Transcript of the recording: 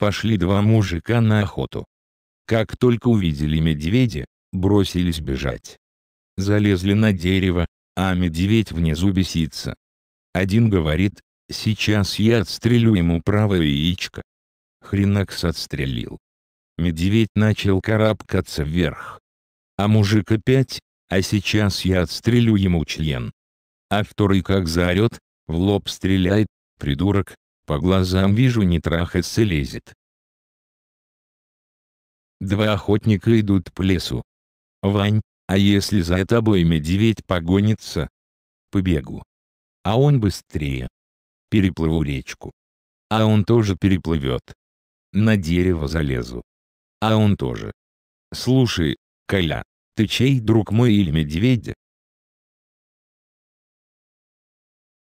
пошли два мужика на охоту. Как только увидели медведя, бросились бежать. Залезли на дерево, а медведь внизу бесится. Один говорит, сейчас я отстрелю ему правое яичко. Хренакс отстрелил. Медведь начал карабкаться вверх. А мужик опять, а сейчас я отстрелю ему член. А второй как заорет, в лоб стреляет, придурок, по глазам вижу не трахаться лезет. Два охотника идут по лесу. Вань, а если за тобой медведь погонится? Побегу. А он быстрее. Переплыву речку. А он тоже переплывет. На дерево залезу. А он тоже. Слушай, Коля, ты чей друг мой или медведя?